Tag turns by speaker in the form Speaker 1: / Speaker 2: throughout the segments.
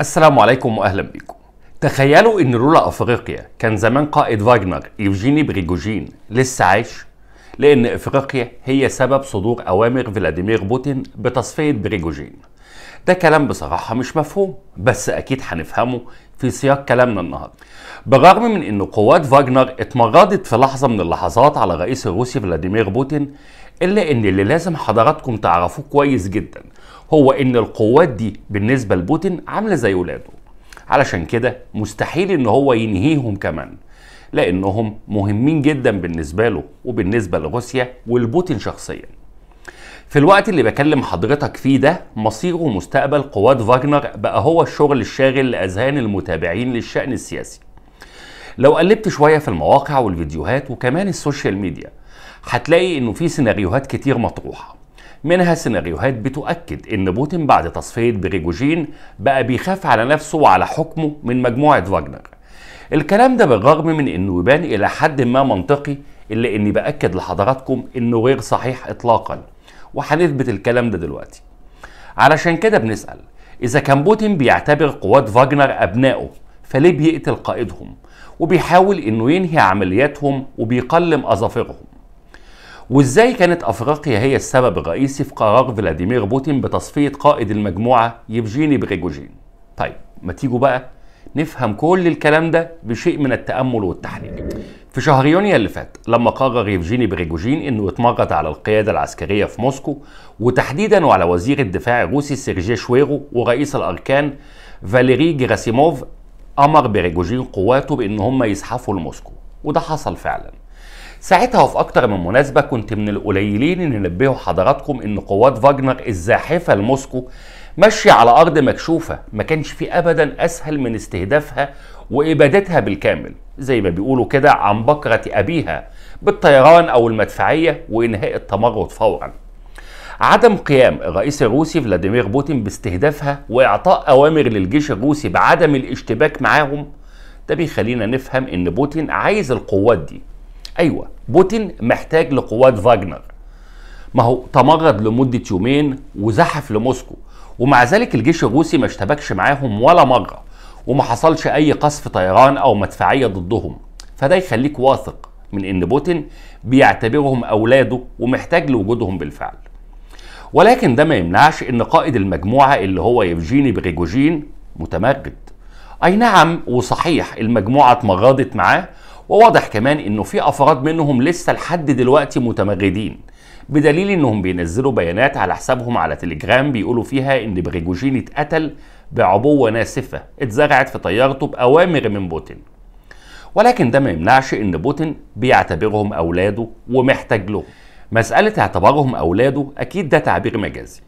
Speaker 1: السلام عليكم واهلا بيكم تخيلوا ان لولا افريقيا كان زمان قائد فاجنر يوجيني بريجوجين لسه عايش لان افريقيا هي سبب صدور اوامر فلاديمير بوتين بتصفيه بريجوجين ده كلام بصراحة مش مفهوم بس أكيد هنفهمه في سياق كلامنا النهاردة بالرغم من أن قوات فاجنر اتمردت في لحظة من اللحظات على الرئيس الروسي فلاديمير بوتين إلا أن اللي لازم حضراتكم تعرفوه كويس جدا هو ان القوات دي بالنسبه لبوتين عامله زي ولاده علشان كده مستحيل ان هو ينهيهم كمان لانهم مهمين جدا بالنسبه له وبالنسبه لروسيا ولبوتين شخصيا في الوقت اللي بكلم حضرتك فيه ده مصير ومستقبل قوات فاجنر بقى هو الشغل الشاغل لاذهان المتابعين للشان السياسي لو قلبت شويه في المواقع والفيديوهات وكمان السوشيال ميديا هتلاقي انه في سيناريوهات كتير مطروحه منها سيناريوهات بتؤكد ان بوتين بعد تصفية بريجوجين بقى بيخاف على نفسه وعلى حكمه من مجموعة فاجنر الكلام ده بالرغم من انه يبان الى حد ما منطقي الا اني باكد لحضراتكم انه غير صحيح اطلاقا وهنثبت الكلام ده دلوقتي علشان كده بنسال اذا كان بوتين بيعتبر قوات فاجنر ابنائه فليه بيقتل قائدهم وبيحاول انه ينهي عملياتهم وبيقلم اظافرهم وازاي كانت افريقيا هي السبب الرئيسي في قرار فلاديمير بوتين بتصفيه قائد المجموعه يفجيني بريجوجين طيب ما تيجوا بقى نفهم كل الكلام ده بشيء من التامل والتحليل في شهر يونيو اللي فات لما قرر يفجيني بريجوجين انه يتمرد على القياده العسكريه في موسكو وتحديدا وعلى وزير الدفاع الروسي سيرجي شويرو ورئيس الاركان فاليري جراسيموف امر بريجوجين قواته بان هم يزحفوا لموسكو وده حصل فعلا ساعتها وفي اكتر من مناسبه كنت من القليلين اللي نبهوا حضراتكم ان قوات فاجنر الزاحفه لموسكو ماشيه على ارض مكشوفه ما كانش في ابدا اسهل من استهدافها وابادتها بالكامل زي ما بيقولوا كده عن بكره ابيها بالطيران او المدفعيه وانهاء التمرد فورا عدم قيام الرئيس الروسي فلاديمير بوتين باستهدافها واعطاء اوامر للجيش الروسي بعدم الاشتباك معاهم ده بيخلينا نفهم ان بوتين عايز القوات دي ايوه بوتين محتاج لقوات فاجنر ما هو تمرد لمده يومين وزحف لموسكو ومع ذلك الجيش الروسي ما اشتبكش معاهم ولا مره وما حصلش اي قصف طيران او مدفعيه ضدهم فده يخليك واثق من ان بوتين بيعتبرهم اولاده ومحتاج لوجودهم بالفعل ولكن ده ما يمنعش ان قائد المجموعه اللي هو يفجيني بريجوجين متمرد اي نعم وصحيح المجموعه اتمردت معاه وواضح كمان انه في افراد منهم لسه لحد دلوقتي متمردين بدليل انهم بينزلوا بيانات على حسابهم على تليجرام بيقولوا فيها ان بريجوجين اتقتل بعبوه ناسفه اتزرعت في طيارته باوامر من بوتين ولكن ده ما يمنعش ان بوتين بيعتبرهم اولاده ومحتاج لهم مساله اعتبارهم اولاده اكيد ده تعبير مجازي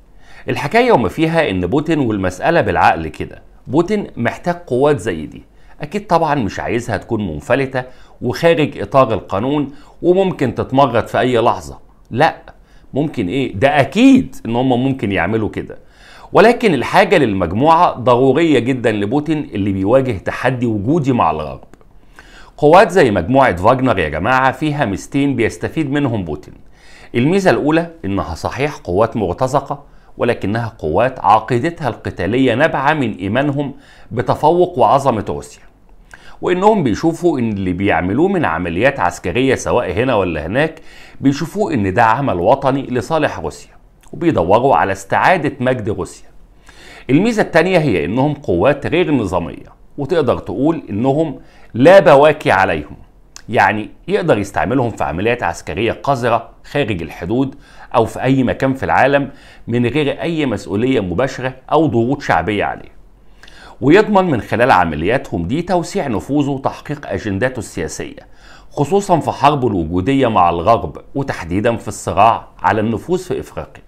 Speaker 1: الحكايه وما فيها ان بوتين والمساله بالعقل كده بوتين محتاج قوات زي دي اكيد طبعا مش عايزها تكون منفلته وخارج اطار القانون وممكن تتمرد في اي لحظه لا ممكن ايه ده اكيد ان هم ممكن يعملوا كده ولكن الحاجه للمجموعه ضروريه جدا لبوتين اللي بيواجه تحدي وجودي مع الغرب قوات زي مجموعه فاجنر يا جماعه فيها مستين بيستفيد منهم بوتين الميزه الاولى انها صحيح قوات مرتزقه ولكنها قوات عقيدتها القتاليه نابعه من ايمانهم بتفوق وعظمه روسيا وانهم بيشوفوا ان اللي بيعملوه من عمليات عسكريه سواء هنا ولا هناك بيشوفوه ان ده عمل وطني لصالح روسيا وبيدوروا على استعاده مجد روسيا الميزه الثانيه هي انهم قوات غير نظاميه وتقدر تقول انهم لا بواكي عليهم يعني يقدر يستعملهم في عمليات عسكرية قذرة خارج الحدود أو في أي مكان في العالم من غير أي مسؤولية مباشرة أو ضغوط شعبية عليه ويضمن من خلال عملياتهم دي توسيع نفوذه وتحقيق أجنداته السياسية خصوصا في حربه الوجودية مع الغرب وتحديدا في الصراع على النفوذ في إفريقيا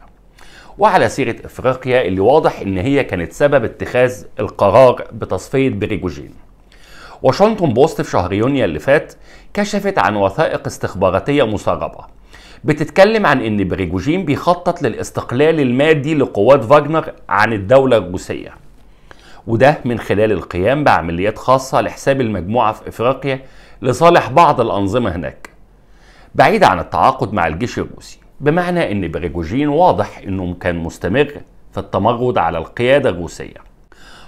Speaker 1: وعلى سيرة إفريقيا اللي واضح إن هي كانت سبب اتخاذ القرار بتصفية بريجوجين واشنطن بوست في شهر يونيو اللي فات كشفت عن وثائق استخباراتية مسربة بتتكلم عن إن بريجوجين بيخطط للاستقلال المادي لقوات فاجنر عن الدولة الروسية وده من خلال القيام بعمليات خاصة لحساب المجموعة في إفريقيا لصالح بعض الأنظمة هناك بعيد عن التعاقد مع الجيش الروسي بمعنى أن بريجوجين واضح أنه كان مستمر في التمرد على القيادة الروسية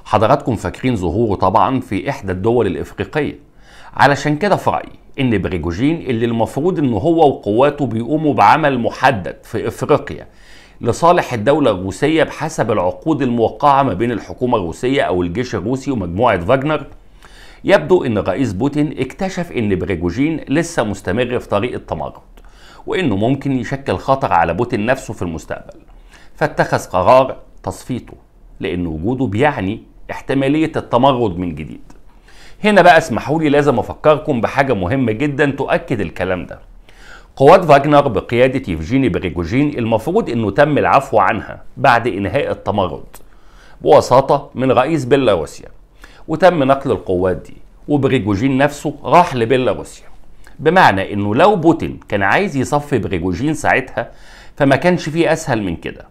Speaker 1: حضراتكم فاكرين ظهوره طبعا في إحدى الدول الإفريقية علشان كده في رأيي ان بريجوجين اللي المفروض ان هو وقواته بيقوموا بعمل محدد في افريقيا لصالح الدولة الروسية بحسب العقود الموقعة ما بين الحكومة الروسية أو الجيش الروسي ومجموعة فاجنر يبدو أن الرئيس بوتين اكتشف أن بريجوجين لسه مستمر في طريق التمرد وأنه ممكن يشكل خطر على بوتين نفسه في المستقبل فاتخذ قرار تصفيته لأن وجوده بيعني احتمالية التمرد من جديد هنا بقى اسمحولي لازم أفكركم بحاجة مهمة جدا تؤكد الكلام ده قوات فاجنر بقيادة يفجيني بريجوجين المفروض انه تم العفو عنها بعد انهاء التمرد بوساطة من رئيس بيلاروسيا وتم نقل القوات دي وبريجوجين نفسه راح لبيلاروسيا بمعنى انه لو بوتين كان عايز يصفي بريجوجين ساعتها فما كانش فيه اسهل من كده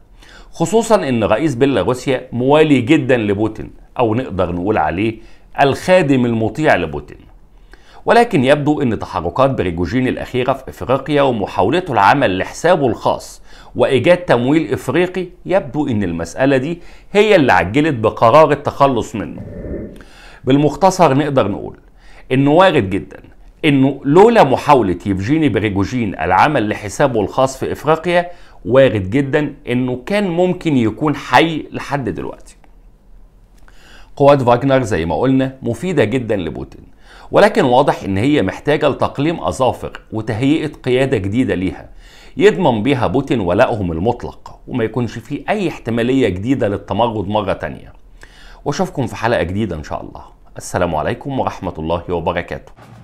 Speaker 1: خصوصا ان رئيس بيلاروسيا موالي جدا لبوتين او نقدر نقول عليه الخادم المطيع لبوتين ولكن يبدو أن تحركات بريجوجين الأخيرة في إفريقيا ومحاولته العمل لحسابه الخاص وإيجاد تمويل إفريقي يبدو أن المسألة دي هي اللي عجلت بقرار التخلص منه بالمختصر نقدر نقول أنه وارد جدا أنه لولا محاولة يفجيني بريجوجين العمل لحسابه الخاص في إفريقيا وارد جدا أنه كان ممكن يكون حي لحد دلوقتي قوات فاجنر زي ما قلنا مفيدة جدا لبوتين ولكن واضح ان هي محتاجة لتقليم أظافر وتهيئة قيادة جديدة ليها يضمن بيها بوتين ولائهم المطلق وما يكونش فيه أي احتمالية جديدة للتمرد مرة تانية واشوفكم في حلقة جديدة ان شاء الله السلام عليكم ورحمة الله وبركاته